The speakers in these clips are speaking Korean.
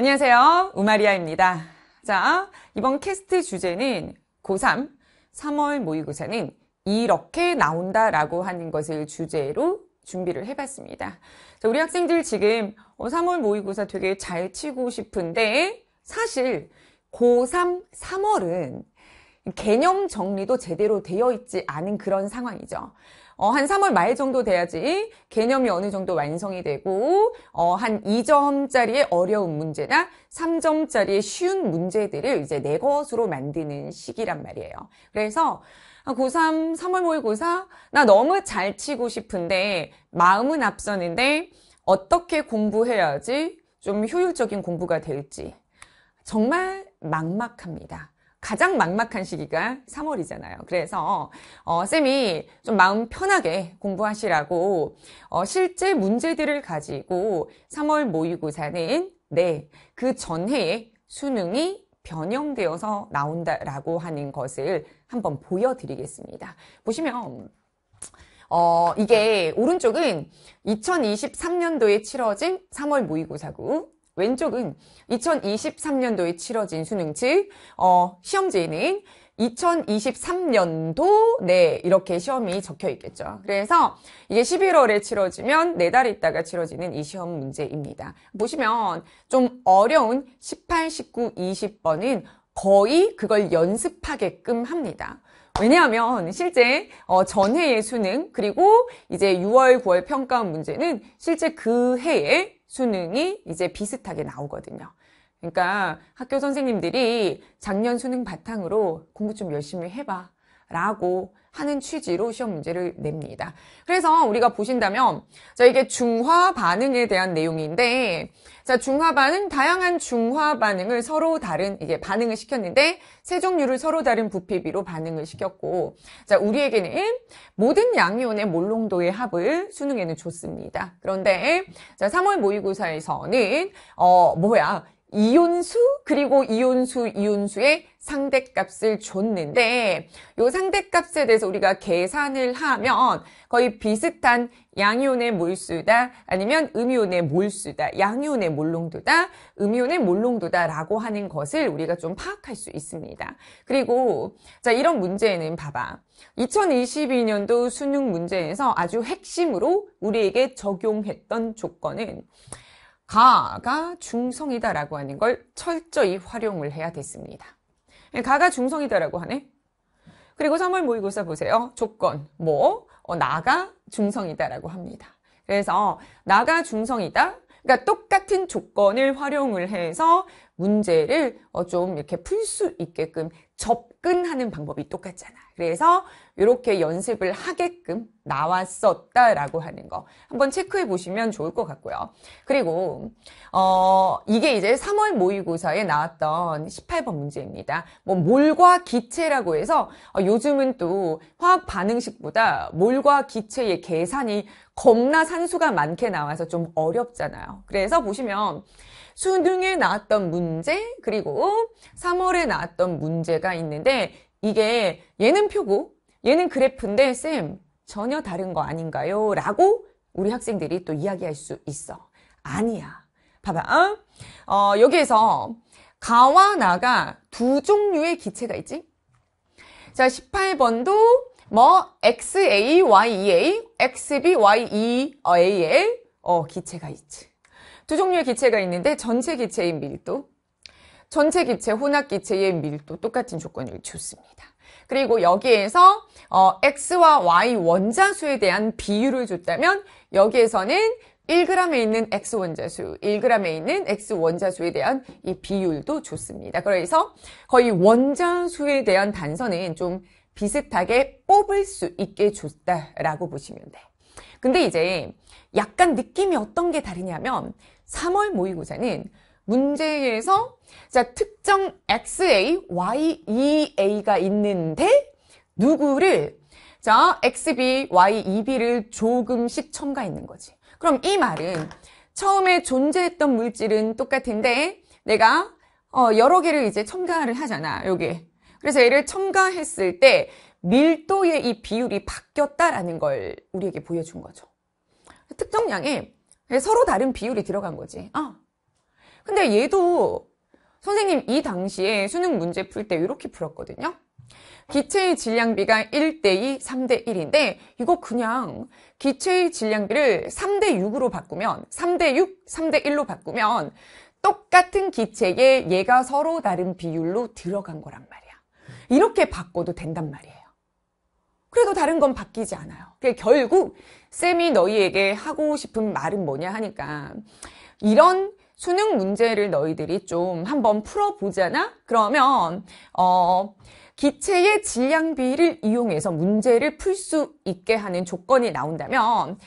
안녕하세요. 우마리아입니다. 자, 이번 캐스트 주제는 고3 3월 모의고사는 이렇게 나온다라고 하는 것을 주제로 준비를 해봤습니다. 자, 우리 학생들 지금 3월 어, 모의고사 되게 잘 치고 싶은데 사실 고3 3월은 개념 정리도 제대로 되어 있지 않은 그런 상황이죠. 어, 한 3월 말 정도 돼야지 개념이 어느 정도 완성이 되고 어, 한 2점짜리의 어려운 문제나 3점짜리의 쉬운 문제들을 이제 내 것으로 만드는 시기란 말이에요. 그래서 아, 고3 3월 모의고사 나 너무 잘 치고 싶은데 마음은 앞서는데 어떻게 공부해야지 좀 효율적인 공부가 될지 정말 막막합니다. 가장 막막한 시기가 3월이잖아요. 그래서 어, 쌤이 좀 마음 편하게 공부하시라고 어, 실제 문제들을 가지고 3월 모의고사는 네, 그 전해에 수능이 변형되어서 나온다라고 하는 것을 한번 보여드리겠습니다. 보시면 어, 이게 오른쪽은 2023년도에 치러진 3월 모의고사고 왼쪽은 2023년도에 치러진 수능, 치 어, 시험지에는 2023년도 네 이렇게 시험이 적혀 있겠죠. 그래서 이게 11월에 치러지면 4달 있다가 치러지는 이 시험 문제입니다. 보시면 좀 어려운 18, 19, 20번은 거의 그걸 연습하게끔 합니다. 왜냐하면 실제 어, 전해의 수능 그리고 이제 6월, 9월 평가 원 문제는 실제 그 해에 수능이 이제 비슷하게 나오거든요. 그러니까 학교 선생님들이 작년 수능 바탕으로 공부 좀 열심히 해봐. 라고 하는 취지로 시험 문제를 냅니다. 그래서 우리가 보신다면, 자, 이게 중화 반응에 대한 내용인데, 자, 중화 반응, 다양한 중화 반응을 서로 다른, 이게 반응을 시켰는데, 세 종류를 서로 다른 부피비로 반응을 시켰고, 자, 우리에게는 모든 양이온의 몰농도의 합을 수능에는 줬습니다. 그런데, 자, 3월 모의고사에서는, 어, 뭐야, 이온수 그리고 이온수 이온수의 상대값을 줬는데 이 상대값에 대해서 우리가 계산을 하면 거의 비슷한 양이온의 몰수다 아니면 음이온의 몰수다 양이온의 몰롱도다 음이온의 몰롱도다라고 하는 것을 우리가 좀 파악할 수 있습니다. 그리고 자 이런 문제는 봐봐 2022년도 수능 문제에서 아주 핵심으로 우리에게 적용했던 조건은 가가 중성이다라고 하는 걸 철저히 활용을 해야 됐습니다. 예, 가가 중성이다라고 하네. 그리고 3월 모의고사 보세요. 어, 조건, 뭐, 어, 나가 중성이다라고 합니다. 그래서 나가 중성이다. 그러니까 똑같은 조건을 활용을 해서 문제를 어, 좀 이렇게 풀 수 있게끔 접근하는 방법이 똑같잖아. 그래서 이렇게 연습을 하게끔 나왔었다라고 하는 거 한번 체크해 보시면 좋을 것 같고요. 그리고 어 이게 이제 3월 모의고사에 나왔던 18번 문제입니다. 뭐 몰과 기체라고 해서 어 요즘은 또 화학 반응식보다 몰과 기체의 계산이 겁나 산수가 많게 나와서 좀 어렵잖아요. 그래서 보시면 수능에 나왔던 문제 그리고 3월에 나왔던 문제가 있는데 이게 얘는 표고 얘는 그래프인데 쌤 전혀 다른 거 아닌가요? 라고 우리 학생들이 또 이야기할 수 있어. 아니야. 봐봐. 어, 여기에서 가와 나가 두 종류의 기체가 있지? 자, 18번도 뭐 XA, YEA, XB, YEA의 어, 기체가 있지. 두 종류의 기체가 있는데 전체 기체의 밀도, 전체 기체 혼합 기체의 밀도 똑같은 조건을 줬습니다. 그리고 여기에서 어, x와 y 원자수에 대한 비율을 줬다면 여기에서는 1g에 있는 X 원자수, 1g에 있는 X 원자수에 대한 이 비율도 좋습니다. 그래서 거의 원자수에 대한 단서는 좀 비슷하게 뽑을 수 있게 줬다라고 보시면 돼. 근데 이제 약간 느낌이 어떤 게 다르냐면 3월 모의고사는 문제에서 자, 특정 XA, Y, EA가 있는데 누구를 자, XB, Y, EB를 조금씩 첨가했는 거지. 그럼 이 말은 처음에 존재했던 물질은 똑같은데 내가 어, 여러 개를 이제 첨가를 하잖아. 여기. 그래서 얘를 첨가했을 때 밀도의 이 비율이 바뀌었다라는 걸 우리에게 보여준 거죠. 특정 양의 예, 서로 다른 비율이 들어간 거지. 아. 근데 얘도 선생님 이 당시에 수능 문제 풀 때 이렇게 풀었거든요. 기체의 질량비가 1대2, 3대1인데 이거 그냥 기체의 질량비를 3대6으로 바꾸면 3대6, 3대1로 바꾸면 똑같은 기체에 얘가 서로 다른 비율로 들어간 거란 말이야. 이렇게 바꿔도 된단 말이에요. 그래도 다른 건 바뀌지 않아요. 결국 쌤이 너희에게 하고 싶은 말은 뭐냐 하니까 이런 수능 문제를 너희들이 좀 한번 풀어보잖아? 그러면 어 기체의 질량비를 이용해서 문제를 풀 수 있게 하는 조건이 나온다면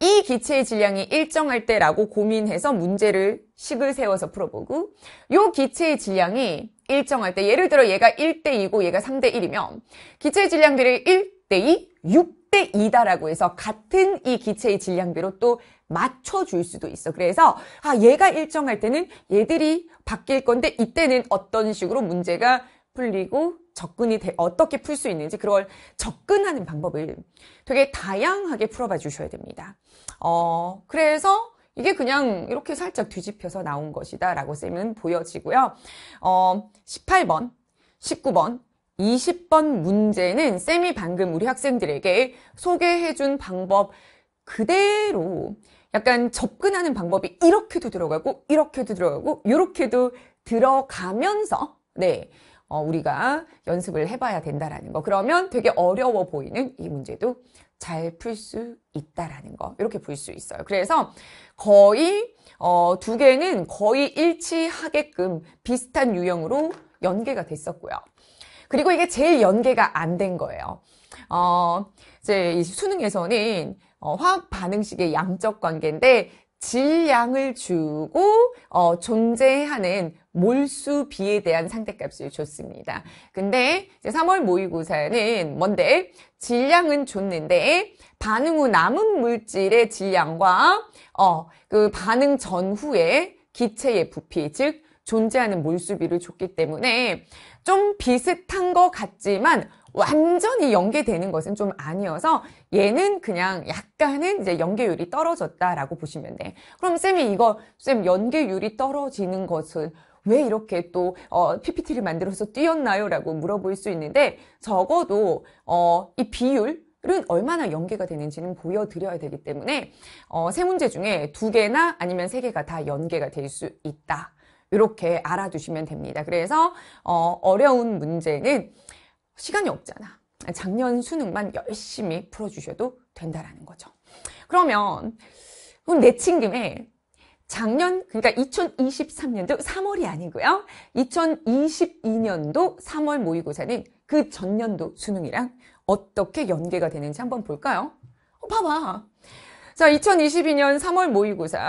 이 기체의 질량이 일정할 때라고 고민해서 문제를 식을 세워서 풀어보고 요 기체의 질량이 일정할 때 예를 들어 얘가 1대2고 얘가 3대1이면 기체의 질량비를 6대2, 6대2다라고 해서 같은 이 기체의 질량비로 또 맞춰줄 수도 있어. 그래서 아 얘가 일정할 때는 얘들이 바뀔 건데 이때는 어떤 식으로 문제가 풀리고 접근이 되, 어떻게 풀 수 있는지 그걸 접근하는 방법을 되게 다양하게 풀어봐 주셔야 됩니다. 어, 그래서 이게 그냥 이렇게 살짝 뒤집혀서 나온 것이다 라고 쌤면 보여지고요. 어, 18번, 19번, 20번 문제는 쌤이 방금 우리 학생들에게 소개해준 방법 그대로 약간 접근하는 방법이 이렇게도 들어가고 이렇게도 들어가고 이렇게도 들어가면서 네 어, 우리가 연습을 해봐야 된다라는 거 그러면 되게 어려워 보이는 이 문제도 잘 풀 수 있다라는 거 이렇게 볼 수 있어요 그래서 거의 어, 두 개는 거의 일치하게끔 비슷한 유형으로 연계가 됐었고요 그리고 이게 제일 연계가 안 된 거예요. 어, 이제 이 수능에서는 어, 화학 반응식의 양적 관계인데 질량을 주고 어, 존재하는 몰수 비에 대한 상대값을 줬습니다. 근데 이제 3월 모의고사는 뭔데 질량은 줬는데 반응 후 남은 물질의 질량과 어, 그 반응 전후의 기체의 부피 즉 존재하는 몰수비를 줬기 때문에 좀 비슷한 것 같지만 완전히 연계되는 것은 좀 아니어서 얘는 그냥 약간은 이제 연계율이 떨어졌다라고 보시면 돼. 그럼 쌤이 이거 쌤 연계율이 떨어지는 것은 왜 이렇게 또 어, PPT를 만들어서 띄었나요?라고 물어볼 수 있는데 적어도 어, 이 비율 은 얼마나 연계가 되는지는 보여드려야 되기 때문에 어, 세 문제 중에 두 개나 아니면 세 개가 다 연계가 될 수 있다. 이렇게 알아두시면 됩니다. 그래서 어, 어려운 문제는 시간이 없잖아. 작년 수능만 열심히 풀어주셔도 된다라는 거죠. 그러면 그럼 내친 김에 작년 그러니까 2023년도 3월이 아니고요. 2022년도 3월 모의고사는 그 전년도 수능이랑 어떻게 연계가 되는지 한번 볼까요? 어, 봐봐. 자, 2022년 3월 모의고사.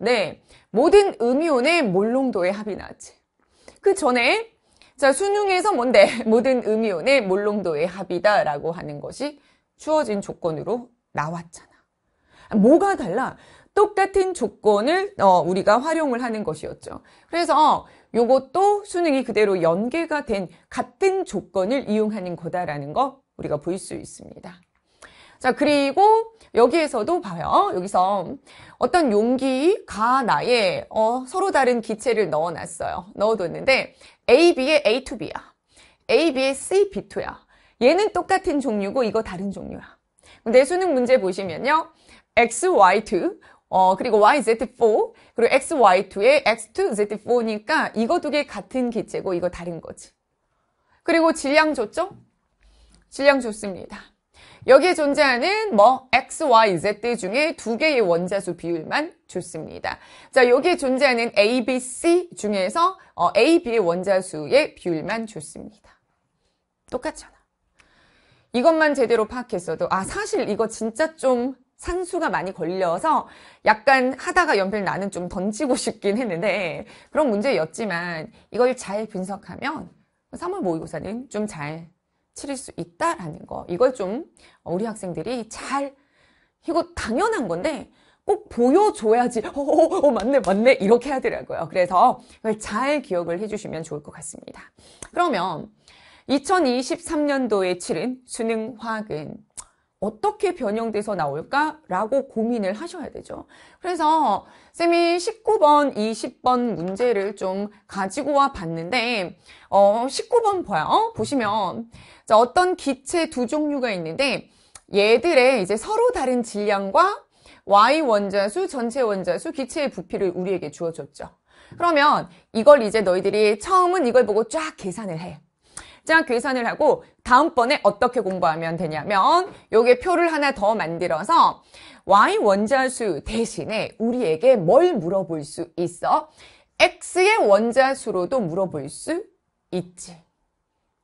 네. 모든 음이온의 몰롱도의 합이 나왔지. 그 전에, 자, 수능에서 뭔데? 모든 음이온의 몰롱도의 합이다라고 하는 것이 주어진 조건으로 나왔잖아. 뭐가 달라? 똑같은 조건을 어, 우리가 활용을 하는 것이었죠. 그래서 요것도 수능이 그대로 연계가 된 같은 조건을 이용하는 거다라는 거 우리가 볼 수 있습니다. 자, 그리고 여기에서도 봐요. 여기서 어떤 용기가 나에 어, 서로 다른 기체를 넣어놨어요. 넣어뒀는데 AB에 A2B야. AB에 CB2야. 얘는 똑같은 종류고 이거 다른 종류야. 내 수능 문제 보시면요. XY2, 어, 그리고 YZ4, 그리고 XY2에 X2, Z4니까 이거 두 개 같은 기체고 이거 다른 거지. 그리고 질량 좋죠? 질량 좋습니다. 여기에 존재하는 뭐 x, y, z 중에 두 개의 원자수 비율만 좋습니다. 자, 여기에 존재하는 a, b, c 중에서 어, a, b의 원자수의 비율만 좋습니다. 똑같잖아. 이것만 제대로 파악했어도 아 사실 이거 진짜 좀 산수가 많이 걸려서 약간 하다가 연필 나는 좀 던지고 싶긴 했는데 그런 문제였지만 이걸 잘 분석하면 3월 모의고사는 좀잘 치를 수 있다라는 거 이걸 좀 어, 우리 학생들이 잘 이거 당연한 건데 꼭 보여줘야지 어, 어, 어 맞네 맞네 이렇게 하더라고요 그래서 이걸 잘 기억을 해주시면 좋을 것 같습니다 그러면 2023년도에 치른 수능 화학은 어떻게 변형돼서 나올까라고 고민을 하셔야 되죠. 그래서 쌤이 19번, 20번 문제를 좀 가지고 와 봤는데 어, 19번 봐요. 어? 보시면 자, 어떤 기체 두 종류가 있는데 얘들의 이제 서로 다른 질량과 Y 원자수, 전체 원자수, 기체의 부피를 우리에게 주어줬죠. 그러면 이걸 이제 너희들이 처음은 이걸 보고 쫙 계산을 해. 직 계산을 하고 다음번에 어떻게 공부하면 되냐면 요게 표를 하나 더 만들어서 y 원자수 대신에 우리에게 뭘 물어볼 수 있어? x의 원자수로도 물어볼 수 있지.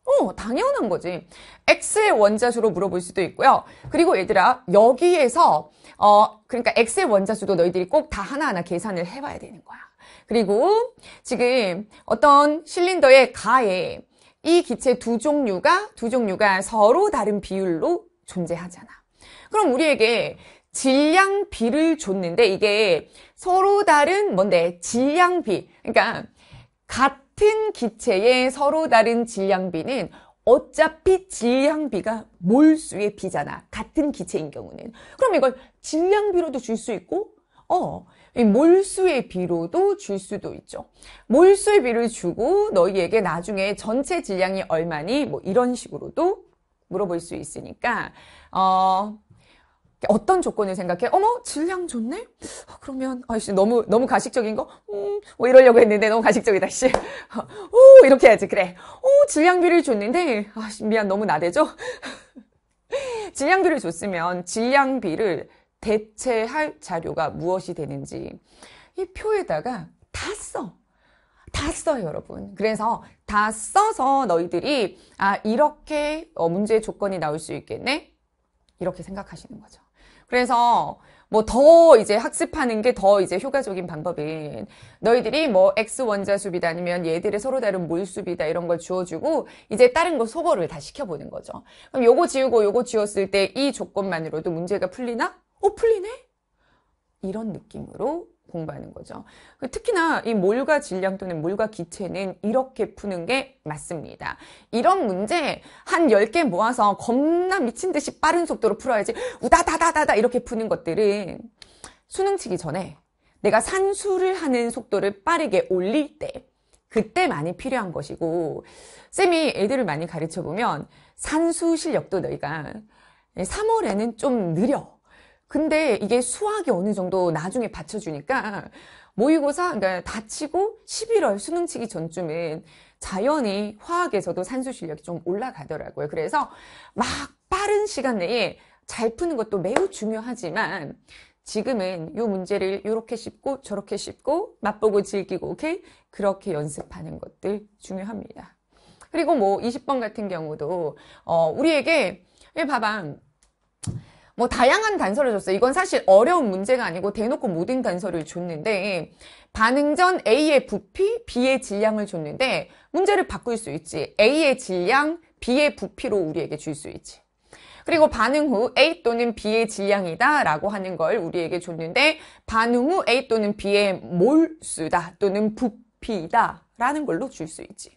어, 당연한 거지. x의 원자수로 물어볼 수도 있고요. 그리고 얘들아, 여기에서, 어, 그러니까 x의 원자수도 너희들이 꼭 다 하나하나 계산을 해봐야 되는 거야. 그리고 지금 어떤 실린더의 가에 이 기체 두 종류가 두 종류가 서로 다른 비율로 존재하잖아. 그럼 우리에게 질량 비를 줬는데 이게 서로 다른 뭔데 질량 비. 그러니까 같은 기체의 서로 다른 질량 비는 어차피 질량비가 몰수의 비잖아. 같은 기체인 경우는. 그럼 이걸 질량비로도 줄 수 있고 어, 이 몰수의 비로도 줄 수도 있죠. 몰수의 비를 주고 너희에게 나중에 전체 질량이 얼마니? 뭐 이런 식으로도 물어볼 수 있으니까, 어, 어떤 조건을 생각해? 어머, 질량 좋네? 어, 그러면, 아씨, 너무, 너무 가식적인 거? 음, 뭐 이러려고 했는데 너무 가식적이다, 씨. 오, 이렇게 해야지, 그래. 오, 질량비를 줬는데, 아씨, 미안, 너무 나대죠? 질량비를 줬으면 질량비를 대체할 자료가 무엇이 되는지 이 표에다가 다 써. 다 써요, 여러분. 그래서 다 써서 너희들이 아, 이렇게 어, 문제의 조건이 나올 수 있겠네. 이렇게 생각하시는 거죠. 그래서 뭐 더 이제 학습하는 게 더 이제 효과적인 방법인 너희들이 뭐 X 원자수비다 아니면 얘들의 서로 다른 몰수비다 이런 걸주어주고 이제 다른 거 소거를 다 시켜보는 거죠. 그럼 요거 지우고 요거 지웠을 때 이 조건만으로도 문제가 풀리나? 어, 풀리네? 이런 느낌으로 공부하는 거죠. 그 특히나 이 몰과 질량 또는 몰과 기체는 이렇게 푸는 게 맞습니다. 이런 문제 한 10개 모아서 겁나 미친 듯이 빠른 속도로 풀어야지 우다다다다다 이렇게 푸는 것들은 수능 치기 전에 내가 산수를 하는 속도를 빠르게 올릴 때 그때 많이 필요한 것이고 쌤이 애들을 많이 가르쳐 보면 산수 실력도 너희가 3월에는 좀 느려 근데 이게 수학이 어느 정도 나중에 받쳐주니까 모의고사, 그러니까 다치고 11월 수능 치기 전쯤엔 자연히 화학에서도 산수 실력이 좀 올라가더라고요. 그래서 막 빠른 시간 내에 잘 푸는 것도 매우 중요하지만 지금은 이 문제를 이렇게 쉽고 저렇게 쉽고 맛보고 즐기고 오케이 그렇게 연습하는 것들 중요합니다. 그리고 뭐 20번 같은 경우도 어, 우리에게 예, 봐봐 뭐 다양한 단서를 줬어요. 이건 사실 어려운 문제가 아니고 대놓고 모든 단서를 줬는데 반응 전 A의 부피, B의 질량을 줬는데 문제를 바꿀 수 있지. A의 질량, B의 부피로 우리에게 줄 수 있지. 그리고 반응 후 A 또는 B의 질량이다 라고 하는 걸 우리에게 줬는데 반응 후 A 또는 B의 몰수다 또는 부피다 라는 걸로 줄 수 있지.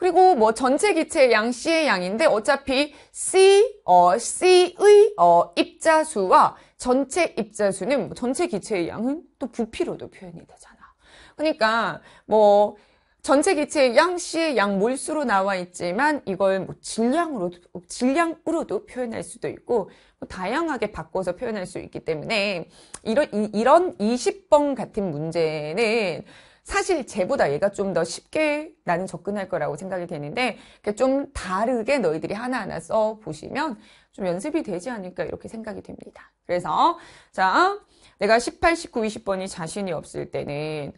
그리고 뭐 전체 기체 의양 C의 양인데 어차피 C, 어, C의 어, 입자수와 전체 입자수는 뭐 전체 기체의 양은 또 부피로도 표현이 되잖아. 그러니까 뭐 전체 기체의 양 C의 양 몰수로 나와 있지만 이걸 뭐 질량으로도, 질량으로도 표현할 수도 있고 뭐 다양하게 바꿔서 표현할 수 있기 때문에 이런, 이, 이런 20번 같은 문제는 사실 쟤보다 얘가 좀 더 쉽게 나는 접근할 거라고 생각이 되는데 좀 다르게 너희들이 하나하나 써 보시면 좀 연습이 되지 않을까 이렇게 생각이 됩니다. 그래서 자 내가 18, 19, 20번이 자신이 없을 때는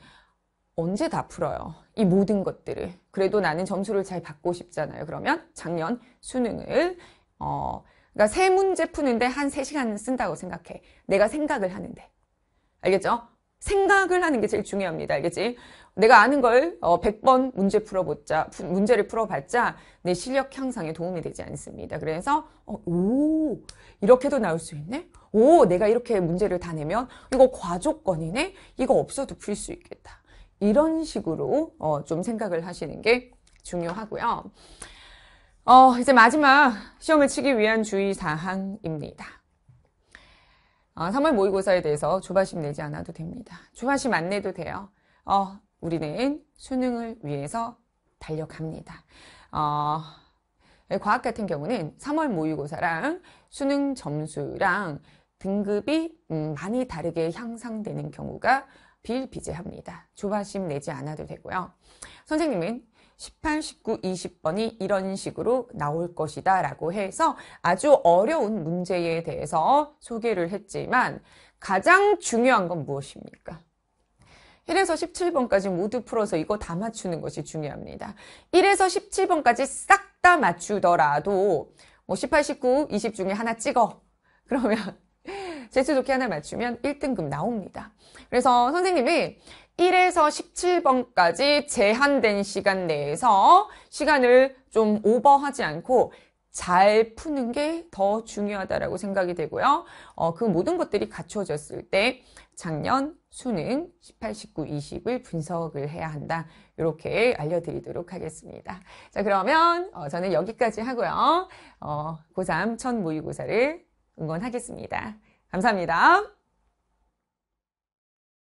언제 다 풀어요? 이 모든 것들을. 그래도 나는 점수를 잘 받고 싶잖아요. 그러면 작년 수능을 어 그러니까 세 문제 푸는데 한 3시간 쓴다고 생각해. 내가 생각을 하는데. 알겠죠? 생각을 하는 게 제일 중요합니다. 알겠지? 내가 아는 걸 100번 어, 문제 풀어보자, 문제를 풀어봤자 내 실력 향상에 도움이 되지 않습니다. 그래서, 어, 오, 이렇게도 나올 수 있네? 오, 내가 이렇게 문제를 다 내면 이거 과조건이네? 이거 없어도 풀 수 있겠다. 이런 식으로 어, 좀 생각을 하시는 게 중요하고요. 어, 이제 마지막 시험을 치기 위한 주의사항입니다. 3월 어, 모의고사에 대해서 조바심 내지 않아도 됩니다. 조바심 안 내도 돼요. 어, 우리는 수능을 위해서 달려갑니다. 어, 예, 과학 같은 경우는 3월 모의고사랑 수능 점수랑 등급이 음, 많이 다르게 향상되는 경우가 비일비재합니다. 조바심 내지 않아도 되고요. 선생님은 18, 19, 20번이 이런 식으로 나올 것이다 라고 해서 아주 어려운 문제에 대해서 소개를 했지만 가장 중요한 건 무엇입니까? 1에서 17번까지 모두 풀어서 이거 다 맞추는 것이 중요합니다. 1에서 17번까지 싹 다 맞추더라도 뭐 18, 19, 20 중에 하나 찍어. 그러면 제수 좋게 하나 맞추면 1등급 나옵니다. 그래서 선생님이 1에서 17번까지 제한된 시간 내에서 시간을 좀 오버하지 않고 잘 푸는 게 더 중요하다라고 생각이 되고요. 어, 그 모든 것들이 갖춰졌을 때 작년 수능 18, 19, 20을 분석을 해야 한다. 이렇게 알려드리도록 하겠습니다. 자, 그러면 어, 저는 여기까지 하고요. 어, 고3 첫 모의고사를 응원하겠습니다. 감사합니다.